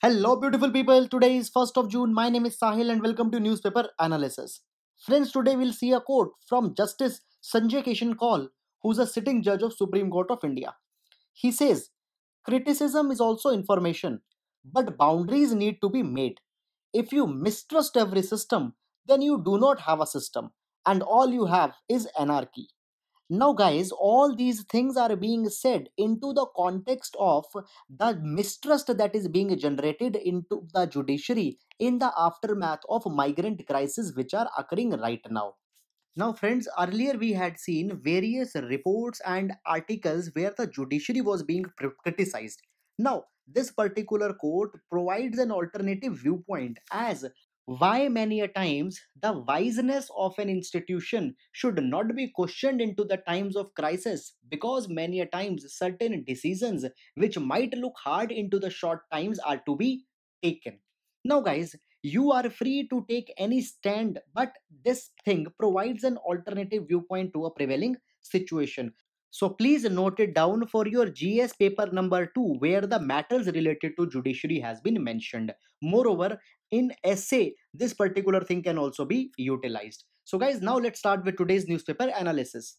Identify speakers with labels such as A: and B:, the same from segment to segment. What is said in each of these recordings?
A: Hello beautiful people, today is 1st of June, my name is Sahil and welcome to Newspaper Analysis. Friends, today we'll see a quote from Justice Sanjay Kishan Kaul, who's a sitting judge of Supreme Court of India. He says, criticism is also information, but boundaries need to be made. If you mistrust every system, then you do not have a system and all you have is anarchy. Now, guys, all these things are being said into the context of the mistrust that is being generated into the judiciary in the aftermath of migrant crisis which are occurring right now. Now, friends, earlier we had seen various reports and articles where the judiciary was being criticized. Now, this particular court provides an alternative viewpoint as why many a times the wiseness of an institution should not be questioned into the times of crisis because many a times certain decisions which might look hard into the short times are to be taken now guys you are free to take any stand but this thing provides an alternative viewpoint to a prevailing situation so please note it down for your GS paper number 2 where the matters related to judiciary has been mentioned. Moreover, in essay this particular thing can also be utilized so guys now let's start with today's newspaper analysis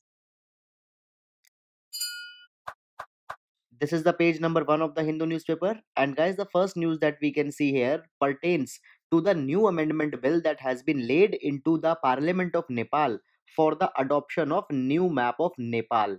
A: this is the page number one of the hindu newspaper and guys the first news that we can see here pertains to the new amendment bill that has been laid into the parliament of nepal for the adoption of new map of nepal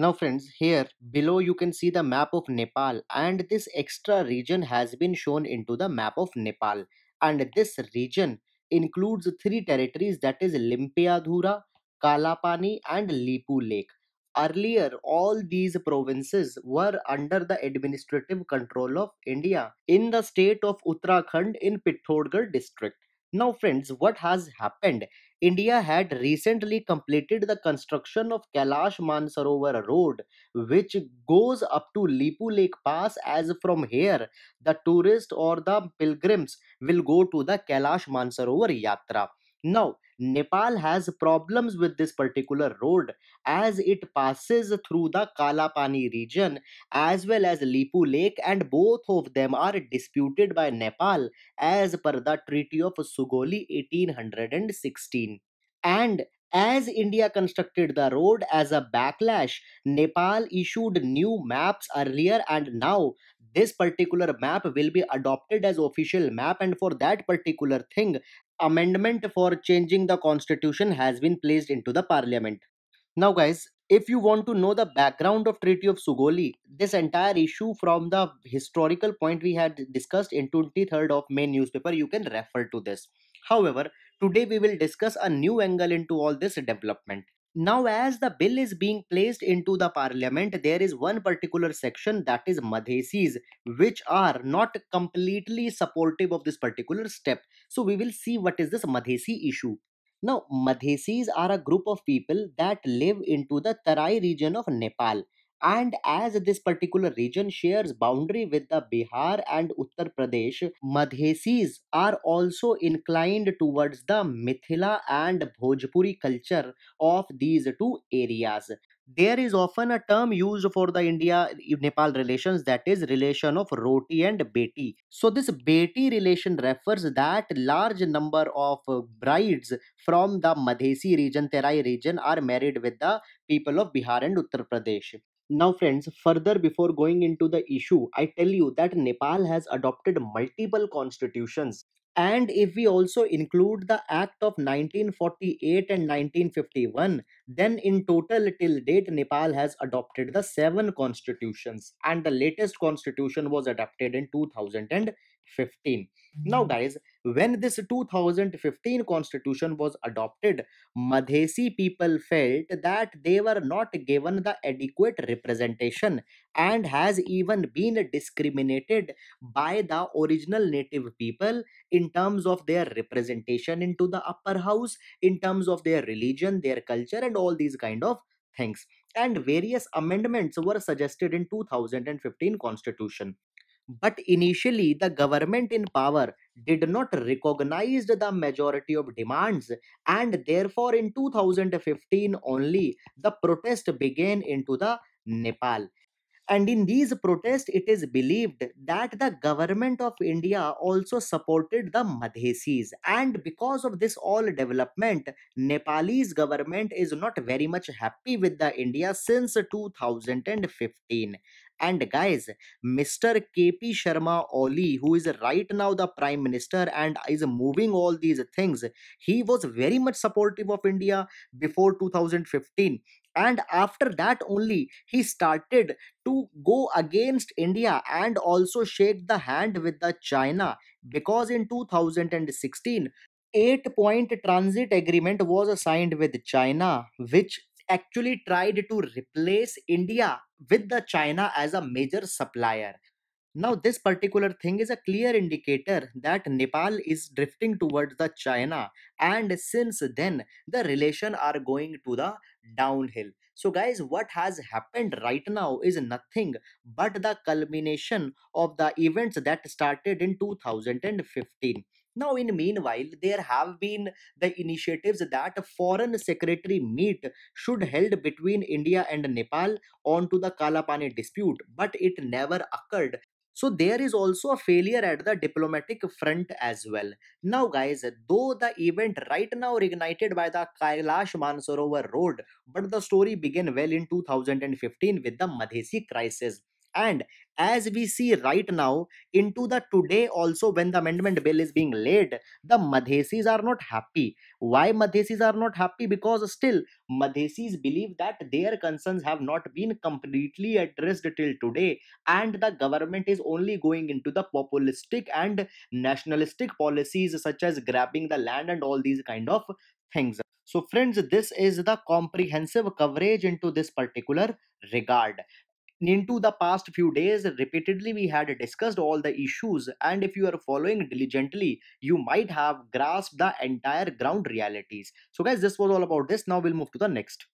A: now friends, here below you can see the map of Nepal and this extra region has been shown into the map of Nepal and this region includes three territories that is Limpiadhura, Kalapani and Lipu Lake. Earlier, all these provinces were under the administrative control of India in the state of Uttarakhand in Pithoragarh district. Now friends, what has happened India had recently completed the construction of Kailash Mansarovar Road, which goes up to Lipu Lake Pass, as from here the tourists or the pilgrims will go to the Kailash Mansarovar Yatra. Now, Nepal has problems with this particular road as it passes through the Kalapani region as well as Lipu Lake and both of them are disputed by Nepal as per the Treaty of Sugoli 1816. And as India constructed the road as a backlash, Nepal issued new maps earlier and now this particular map will be adopted as official map and for that particular thing amendment for changing the constitution has been placed into the parliament now guys if you want to know the background of treaty of sugoli this entire issue from the historical point we had discussed in 23rd of may newspaper you can refer to this however today we will discuss a new angle into all this development now, as the bill is being placed into the parliament, there is one particular section that is Madhesis, which are not completely supportive of this particular step. So, we will see what is this Madhesi issue. Now, Madhesis are a group of people that live into the Terai region of Nepal and as this particular region shares boundary with the Bihar and Uttar Pradesh, Madhesis are also inclined towards the Mithila and Bhojpuri culture of these two areas. There is often a term used for the India Nepal relations that is relation of roti and beti. So this beti relation refers that large number of brides from the Madhesi region, Terai region are married with the people of Bihar and Uttar Pradesh. Now, friends, further before going into the issue, I tell you that Nepal has adopted multiple constitutions. And if we also include the Act of 1948 and 1951, then in total till date, Nepal has adopted the seven constitutions, and the latest constitution was adopted in 2000. 2015 now mm-hmm. guys when this 2015 constitution was adopted madhesi people felt that they were not given the adequate representation and has even been discriminated by the original native people in terms of their representation into the upper house in terms of their religion their culture and all these kind of things and various amendments were suggested in 2015 constitution but initially, the government in power did not recognize the majority of demands, and therefore, in 2015 only, the protest began into the Nepal. And in these protests, it is believed that the government of India also supported the Madhesis. And because of this all development, Nepalese government is not very much happy with the India since 2015. And guys, Mr. KP Sharma Oli, who is right now the Prime Minister and is moving all these things, he was very much supportive of India before 2015 and after that only he started to go against india and also shake the hand with the china because in 2016 eight point transit agreement was signed with china which actually tried to replace India with the China as a major supplier. Now, this particular thing is a clear indicator that Nepal is drifting towards the China, and since then the relation are going to the downhill. So, guys, what has happened right now is nothing but the culmination of the events that started in 2015. Now, in meanwhile, there have been the initiatives that foreign secretary meet should held between India and Nepal on to the Kalapani dispute, but it never occurred. So there is also a failure at the diplomatic front as well. Now, guys, though the event right now ignited by the Kailash Mansarovar Road, but the story began well in 2015 with the Madhesi crisis. And as we see right now, into the today also, when the amendment bill is being laid, the Madhesis are not happy. Why Madhesis are not happy? Because still, Madhesis believe that their concerns have not been completely addressed till today, and the government is only going into the populistic and nationalistic policies such as grabbing the land and all these kind of things. So friends, this is the comprehensive coverage into this particular regard into the past few days repeatedly we had discussed all the issues and if you are following diligently you might have grasped the entire ground realities so guys this was all about this now we'll move to the next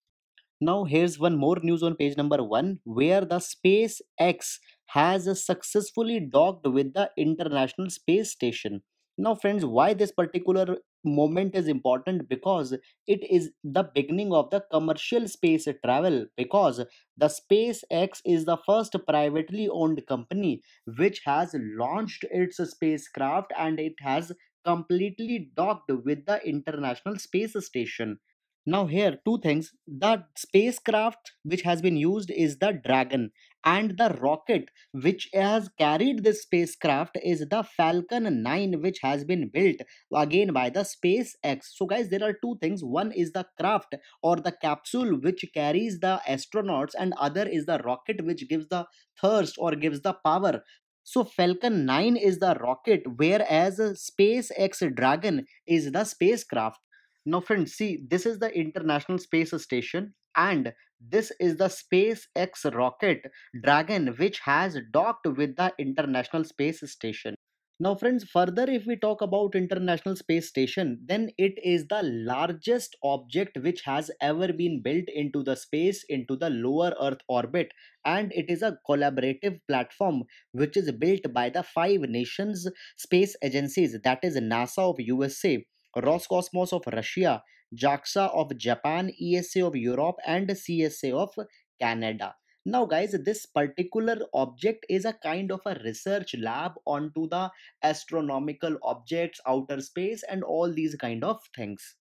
A: now here's one more news on page number 1 where the spacex has successfully docked with the international space station now, friends, why this particular moment is important? Because it is the beginning of the commercial space travel. Because the SpaceX is the first privately owned company which has launched its spacecraft and it has completely docked with the International Space Station. Now, here, two things. The spacecraft which has been used is the Dragon, and the rocket which has carried this spacecraft is the Falcon 9 which has been built again by the SpaceX. So guys there are two things one is the craft or the capsule which carries the astronauts and other is the rocket which gives the thirst or gives the power so Falcon 9 is the rocket whereas SpaceX Dragon is the spacecraft. Now friends see this is the International Space Station and this is the SpaceX rocket Dragon, which has docked with the International Space Station. Now, friends, further, if we talk about International Space Station, then it is the largest object which has ever been built into the space, into the lower Earth orbit, and it is a collaborative platform which is built by the five nations space agencies, that is NASA of USA, Roscosmos of Russia, JAXA of Japan, ESA of Europe, and CSA of Canada. Now, guys, this particular object is a kind of a research lab onto the astronomical objects, outer space, and all these kind of things.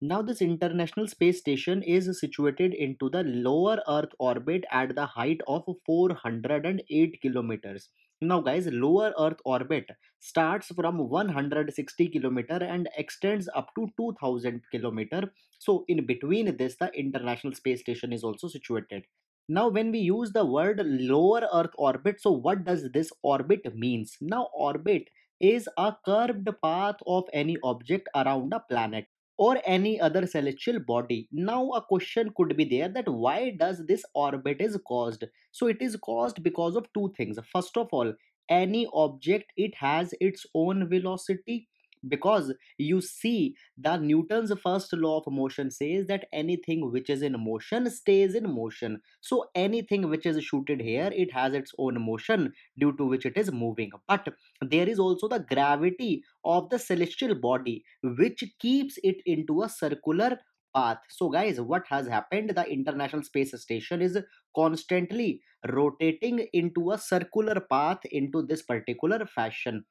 A: Now, this International Space Station is situated into the lower Earth orbit at the height of 408 kilometers. Now guys, lower earth orbit starts from 160 kilometer and extends up to 2000 kilometer. So in between this, the International Space Station is also situated. Now when we use the word lower earth orbit, so what does this orbit means? Now orbit is a curved path of any object around a planet or any other celestial body now a question could be there that why does this orbit is caused so it is caused because of two things first of all any object it has its own velocity because you see that newton's first law of motion says that anything which is in motion stays in motion so anything which is shooted here it has its own motion due to which it is moving but there is also the gravity of the celestial body which keeps it into a circular path so guys what has happened the international space station is constantly rotating into a circular path into this particular fashion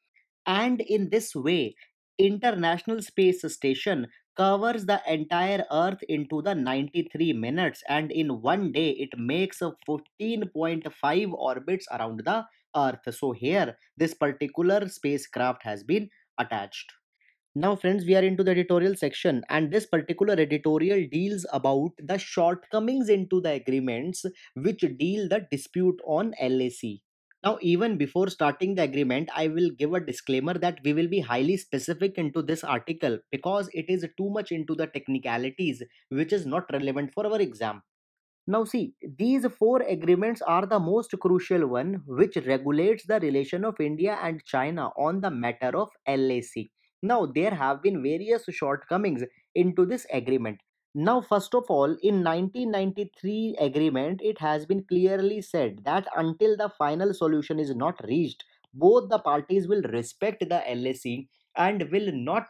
A: and in this way International Space Station covers the entire Earth into the 93 minutes, and in one day it makes 14.5 orbits around the Earth. So, here this particular spacecraft has been attached. Now, friends, we are into the editorial section, and this particular editorial deals about the shortcomings into the agreements which deal the dispute on LAC. Now, even before starting the agreement, I will give a disclaimer that we will be highly specific into this article because it is too much into the technicalities which is not relevant for our exam. Now see, these four agreements are the most crucial one which regulates the relation of India and China on the matter of LAC. Now there have been various shortcomings into this agreement now first of all in 1993 agreement it has been clearly said that until the final solution is not reached both the parties will respect the LSE and will not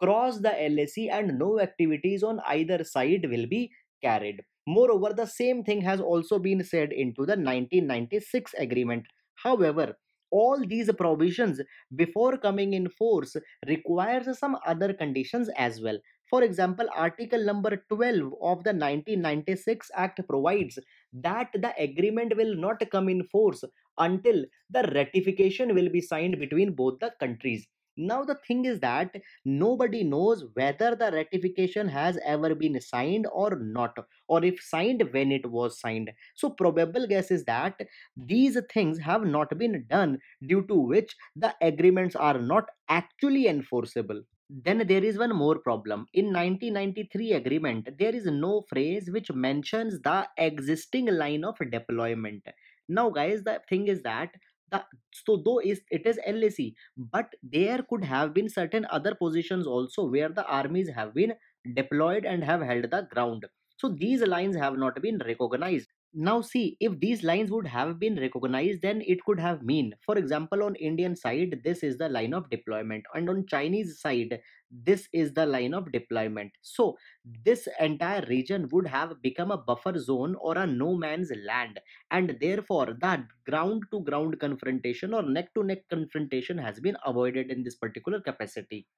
A: cross the LSE and no activities on either side will be carried. Moreover, the same thing has also been said into the 1996 agreement. However, all these provisions before coming in force requires some other conditions as well. For example, Article number 12 of the 1996 Act provides that the agreement will not come in force until the ratification will be signed between both the countries. Now, the thing is that nobody knows whether the ratification has ever been signed or not, or if signed, when it was signed. So, probable guess is that these things have not been done, due to which the agreements are not actually enforceable. Then there is one more problem. In 1993 agreement, there is no phrase which mentions the existing line of deployment. Now, guys, the thing is that the, so though is it is LAC, but there could have been certain other positions also where the armies have been deployed and have held the ground. So these lines have not been recognized. Now see, if these lines would have been recognized, then it could have mean. For example, on Indian side, this is the line of deployment and on Chinese side, this is the line of deployment. So this entire region would have become a buffer zone or a no man's land and therefore that ground to ground confrontation or neck to neck confrontation has been avoided in this particular capacity.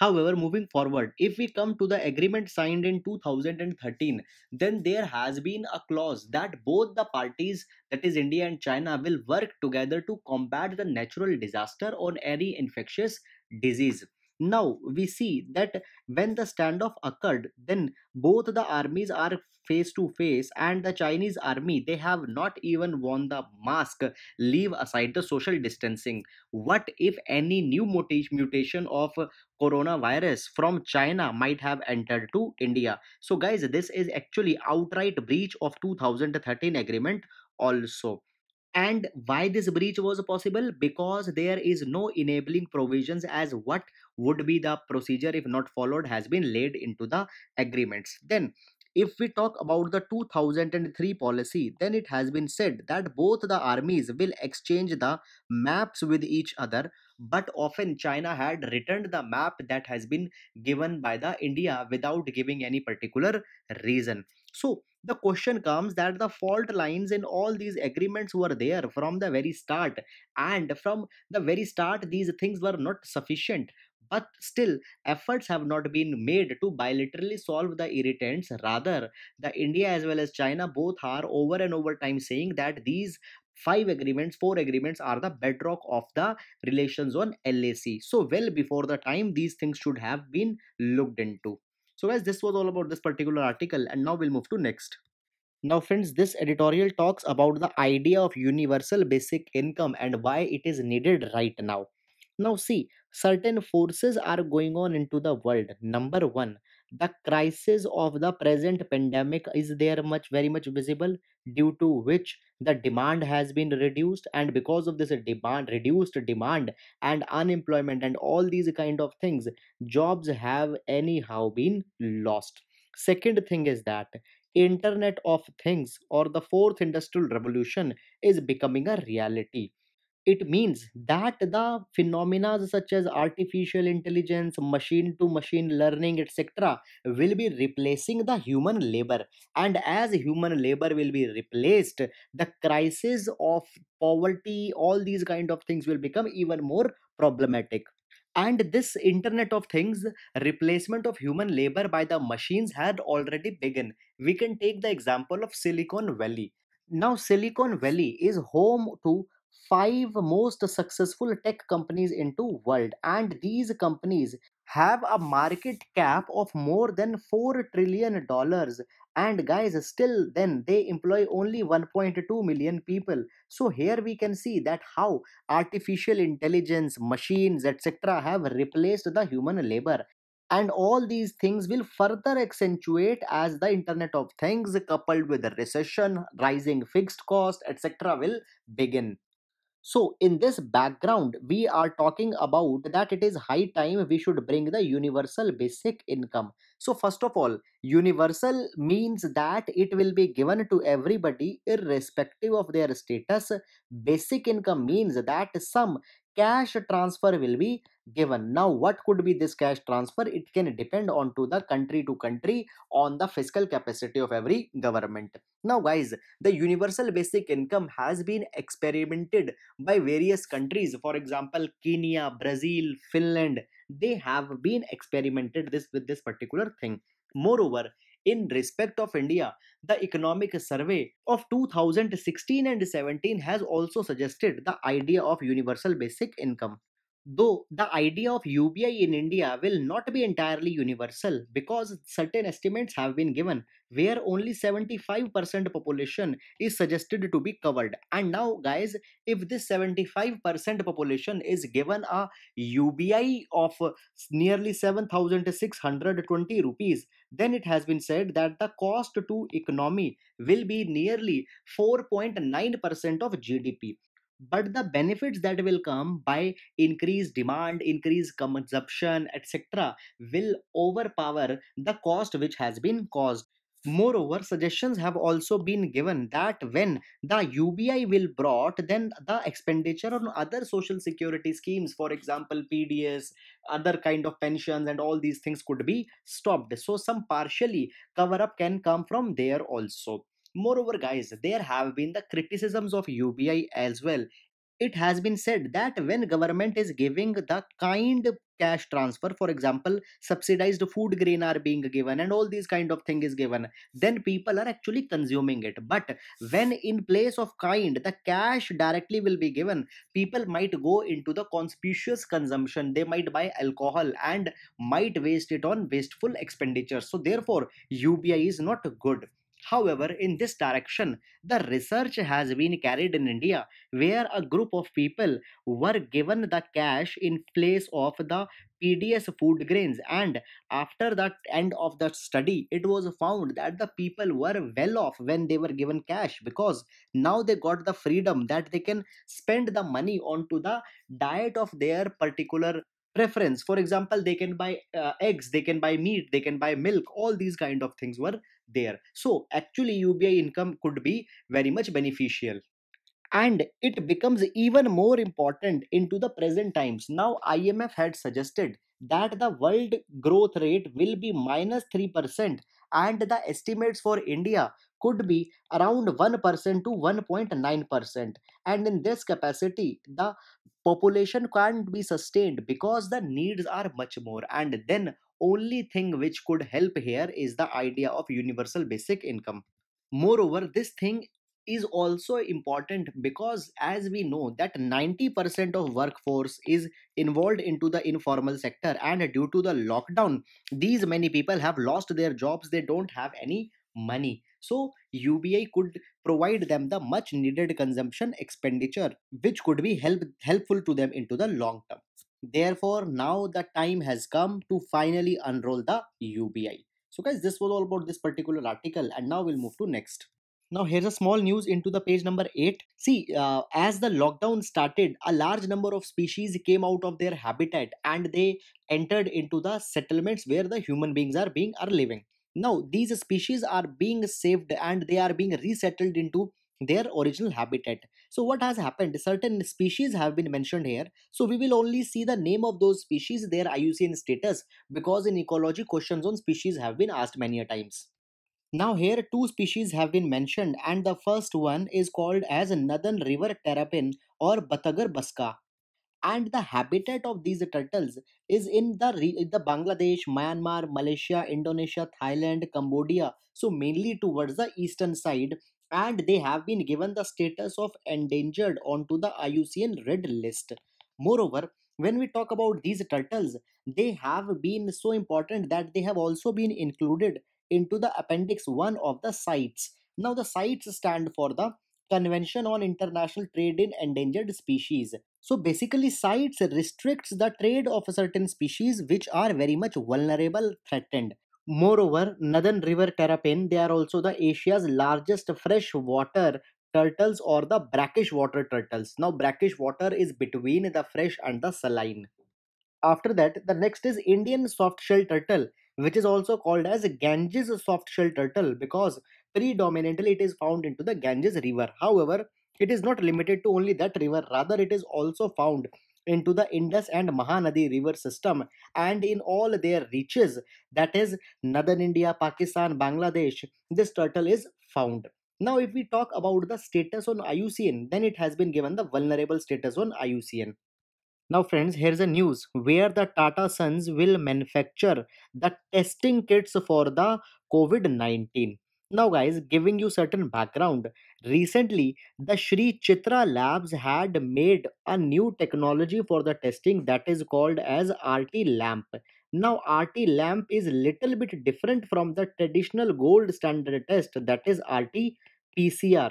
A: However, moving forward, if we come to the agreement signed in 2013, then there has been a clause that both the parties, that is India and China, will work together to combat the natural disaster or any infectious disease. Now we see that when the standoff occurred, then both the armies are face to face and the Chinese army, they have not even worn the mask, leave aside the social distancing. What if any new mutation of coronavirus from China might have entered to India? So guys, this is actually outright breach of 2013 agreement also and why this breach was possible because there is no enabling provisions as what would be the procedure if not followed has been laid into the agreements then if we talk about the 2003 policy then it has been said that both the armies will exchange the maps with each other but often china had returned the map that has been given by the india without giving any particular reason so the question comes that the fault lines in all these agreements were there from the very start and from the very start these things were not sufficient but still efforts have not been made to bilaterally solve the irritants rather the india as well as china both are over and over time saying that these five agreements four agreements are the bedrock of the relations on lac so well before the time these things should have been looked into so guys, this was all about this particular article and now we'll move to next. Now friends, this editorial talks about the idea of universal basic income and why it is needed right now. Now see, certain forces are going on into the world. Number one, the crisis of the present pandemic is there much very much visible due to which the demand has been reduced and because of this demand reduced demand and unemployment and all these kind of things jobs have anyhow been lost second thing is that internet of things or the fourth industrial revolution is becoming a reality it means that the phenomena such as artificial intelligence machine to machine learning etc will be replacing the human labor and as human labor will be replaced the crisis of poverty all these kind of things will become even more problematic and this internet of things replacement of human labor by the machines had already begun we can take the example of silicon valley now silicon valley is home to five most successful tech companies into world and these companies have a market cap of more than 4 trillion dollars and guys still then they employ only 1.2 million people so here we can see that how artificial intelligence machines etc have replaced the human labor and all these things will further accentuate as the internet of things coupled with recession rising fixed cost etc will begin so, in this background, we are talking about that it is high time we should bring the universal basic income. So, first of all, universal means that it will be given to everybody irrespective of their status. Basic income means that some cash transfer will be given now what could be this cash transfer it can depend on to the country to country on the fiscal capacity of every government now guys the universal basic income has been experimented by various countries for example kenya brazil finland they have been experimented this with this particular thing moreover in respect of India, the Economic Survey of 2016 and 17 has also suggested the idea of universal basic income. Though the idea of UBI in India will not be entirely universal because certain estimates have been given where only 75% population is suggested to be covered and now guys if this 75% population is given a UBI of nearly 7620 rupees then it has been said that the cost to economy will be nearly 4.9% of GDP but the benefits that will come by increased demand increased consumption etc will overpower the cost which has been caused moreover suggestions have also been given that when the ubi will brought then the expenditure on other social security schemes for example pds other kind of pensions and all these things could be stopped so some partially cover up can come from there also Moreover, guys, there have been the criticisms of UBI as well. It has been said that when government is giving the kind cash transfer for example subsidized food grain are being given and all these kind of thing is given then people are actually consuming it but when in place of kind the cash directly will be given people might go into the conspicuous consumption they might buy alcohol and might waste it on wasteful expenditure so therefore ubi is not good However, in this direction, the research has been carried in India, where a group of people were given the cash in place of the PDS food grains, and after the end of the study, it was found that the people were well off when they were given cash because now they got the freedom that they can spend the money onto the diet of their particular preference for example they can buy uh, eggs they can buy meat they can buy milk all these kind of things were there so actually ubi income could be very much beneficial and it becomes even more important into the present times now imf had suggested that the world growth rate will be minus 3% and the estimates for india could be around 1% to 1.9% and in this capacity the population can't be sustained because the needs are much more and then only thing which could help here is the idea of universal basic income moreover this thing is also important because as we know that 90% of workforce is involved into the informal sector and due to the lockdown these many people have lost their jobs they don't have any money. So, UBI could provide them the much needed consumption expenditure, which could be help, helpful to them into the long term. Therefore, now the time has come to finally unroll the UBI. So, guys, this was all about this particular article, and now we'll move to next. Now, here's a small news into the page number 8. See, uh, as the lockdown started, a large number of species came out of their habitat and they entered into the settlements where the human beings are being are living. Now, these species are being saved and they are being resettled into their original habitat. So what has happened? Certain species have been mentioned here. So we will only see the name of those species, their IUCN status, because in ecology questions on species have been asked many a times. Now here two species have been mentioned and the first one is called as Nadan River Terrapin or Batagar Baska and the habitat of these turtles is in the the Bangladesh, Myanmar, Malaysia, Indonesia, Thailand, Cambodia. So mainly towards the eastern side, and they have been given the status of endangered onto the IUCN Red List. Moreover, when we talk about these turtles, they have been so important that they have also been included into the Appendix 1 of the sites. Now, the sites stand for the Convention on International Trade in Endangered Species. So basically, CITES restricts the trade of certain species which are very much vulnerable, threatened. Moreover, Northern River terrapin, they are also the Asia's largest freshwater turtles or the brackish water turtles. Now, brackish water is between the fresh and the saline. After that, the next is Indian softshell turtle, which is also called as Ganges softshell turtle because Predominantly, it is found into the Ganges River. However, it is not limited to only that river, rather, it is also found into the Indus and Mahanadi river system and in all their reaches, that is, northern India, Pakistan, Bangladesh, this turtle is found. Now, if we talk about the status on IUCN, then it has been given the vulnerable status on IUCN. Now, friends, here's a news where the Tata Sons will manufacture the testing kits for the COVID 19. Now, guys, giving you certain background, recently the Sri Chitra Labs had made a new technology for the testing that is called as RT lamp. Now, RT lamp is little bit different from the traditional gold standard test that is RT PCR.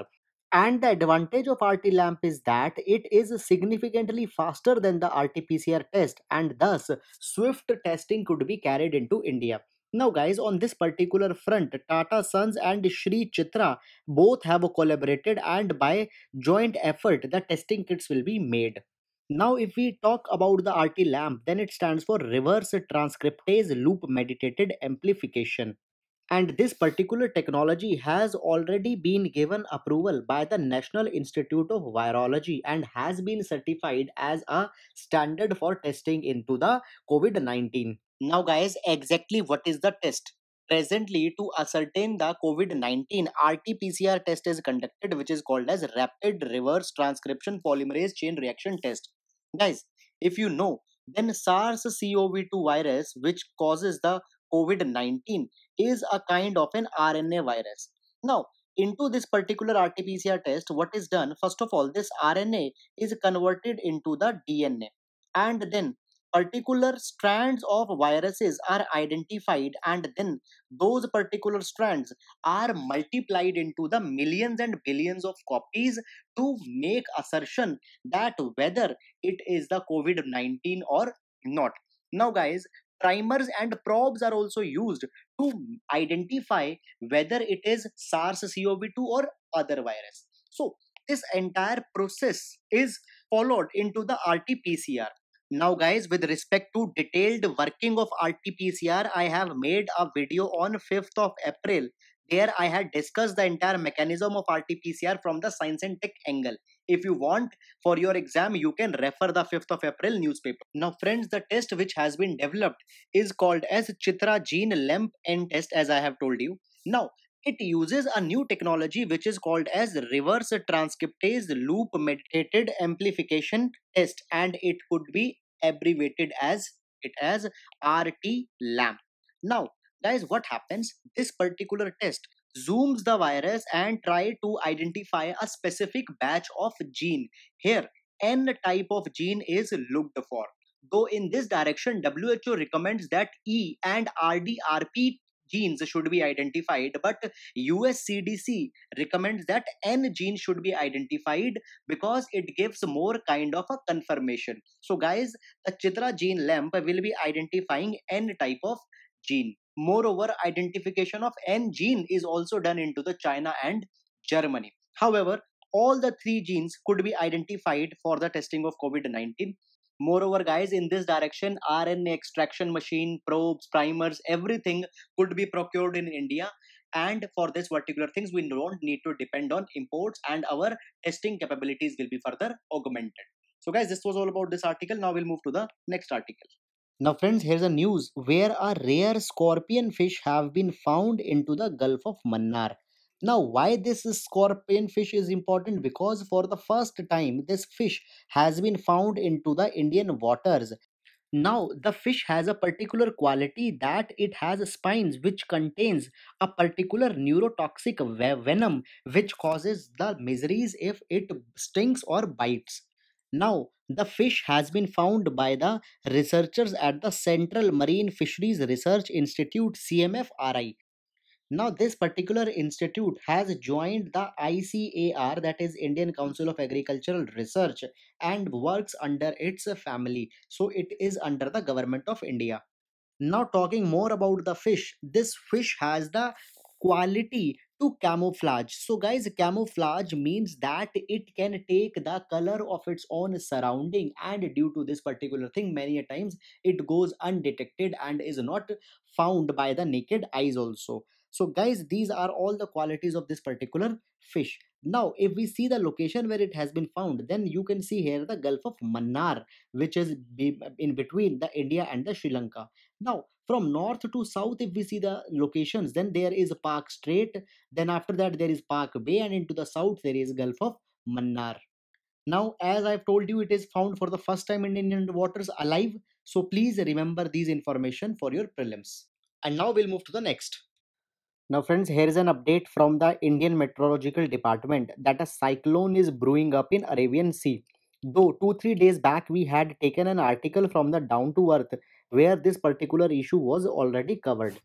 A: And the advantage of RT lamp is that it is significantly faster than the RT PCR test, and thus swift testing could be carried into India. Now, guys, on this particular front, Tata Sons and Sri Chitra both have collaborated, and by joint effort, the testing kits will be made. Now, if we talk about the RT lamp, then it stands for reverse transcriptase loop mediated amplification. And this particular technology has already been given approval by the National Institute of Virology and has been certified as a standard for testing into the COVID 19. Now, guys, exactly what is the test? Presently, to ascertain the COVID 19, RT PCR test is conducted, which is called as Rapid Reverse Transcription Polymerase Chain Reaction Test. Guys, if you know, then SARS CoV 2 virus, which causes the COVID 19, is a kind of an RNA virus. Now, into this particular RT PCR test, what is done? First of all, this RNA is converted into the DNA and then particular strands of viruses are identified and then those particular strands are multiplied into the millions and billions of copies to make assertion that whether it is the covid-19 or not now guys primers and probes are also used to identify whether it is SARS-CoV-2 or other virus so this entire process is followed into the RT-PCR. Now guys, with respect to detailed working of RT-PCR, I have made a video on 5th of April. There I had discussed the entire mechanism of RT-PCR from the science and tech angle. If you want, for your exam, you can refer the 5th of April newspaper. Now friends, the test which has been developed is called as Chitra Gene Lamp N test as I have told you. Now, it uses a new technology which is called as reverse transcriptase loop mediated amplification test and it could be abbreviated as it as RT-LAMP. Now guys what happens this particular test zooms the virus and try to identify a specific batch of gene here n type of gene is looked for though in this direction who recommends that e and rdrp genes should be identified but us cdc recommends that n gene should be identified because it gives more kind of a confirmation so guys the chitra gene lamp will be identifying n type of gene moreover identification of n gene is also done into the china and germany however all the three genes could be identified for the testing of covid-19 Moreover, guys, in this direction, RNA extraction machine, probes, primers, everything could be procured in India. And for this particular things, we don't need to depend on imports and our testing capabilities will be further augmented. So guys, this was all about this article. Now we'll move to the next article. Now friends, here's a news where a rare scorpion fish have been found into the Gulf of Mannar. Now, why this scorpion fish is important? Because for the first time, this fish has been found into the Indian waters. Now, the fish has a particular quality that it has spines which contains a particular neurotoxic venom which causes the miseries if it stings or bites. Now, the fish has been found by the researchers at the Central Marine Fisheries Research Institute CMFRI now, this particular institute has joined the ICAR, that is Indian Council of Agricultural Research, and works under its family. So, it is under the government of India. Now, talking more about the fish, this fish has the quality to camouflage. So, guys, camouflage means that it can take the color of its own surrounding, and due to this particular thing, many times it goes undetected and is not found by the naked eyes, also so guys these are all the qualities of this particular fish now if we see the location where it has been found then you can see here the gulf of mannar which is in between the india and the sri lanka now from north to south if we see the locations then there is park strait then after that there is park bay and into the south there is gulf of mannar now as i've told you it is found for the first time in indian waters alive so please remember these information for your prelims and now we'll move to the next now, friends, here is an update from the Indian Meteorological Department that a cyclone is brewing up in Arabian Sea. Though two three days back we had taken an article from the Down to Earth where this particular issue was already covered.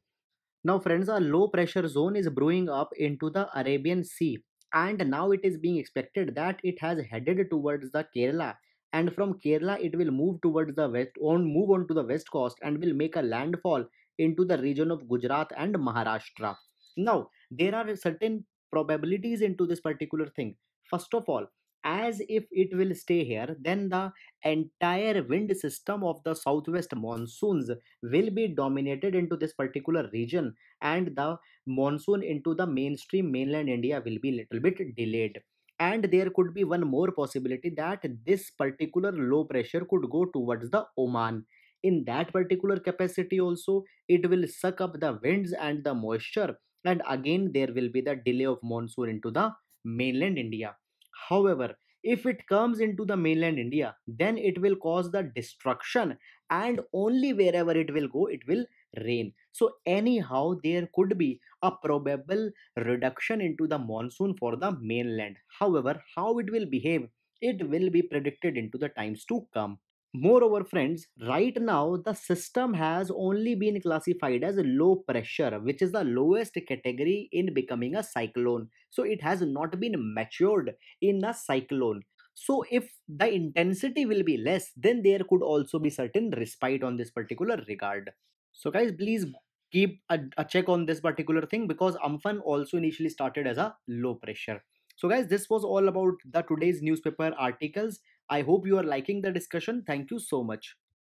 A: Now, friends, a low pressure zone is brewing up into the Arabian Sea, and now it is being expected that it has headed towards the Kerala, and from Kerala it will move towards the west, on move on to the west coast, and will make a landfall into the region of Gujarat and Maharashtra. Now, there are certain probabilities into this particular thing. First of all, as if it will stay here, then the entire wind system of the southwest monsoons will be dominated into this particular region and the monsoon into the mainstream mainland India will be little bit delayed and there could be one more possibility that this particular low pressure could go towards the Oman. In that particular capacity also, it will suck up the winds and the moisture and again there will be the delay of monsoon into the mainland india however if it comes into the mainland india then it will cause the destruction and only wherever it will go it will rain so anyhow there could be a probable reduction into the monsoon for the mainland however how it will behave it will be predicted into the times to come Moreover, friends, right now the system has only been classified as low pressure, which is the lowest category in becoming a cyclone. So it has not been matured in a cyclone. So if the intensity will be less, then there could also be certain respite on this particular regard. So guys, please keep a, a check on this particular thing because Amphan also initially started as a low pressure. So guys, this was all about the today's newspaper articles. I hope you are liking the discussion. Thank you so much.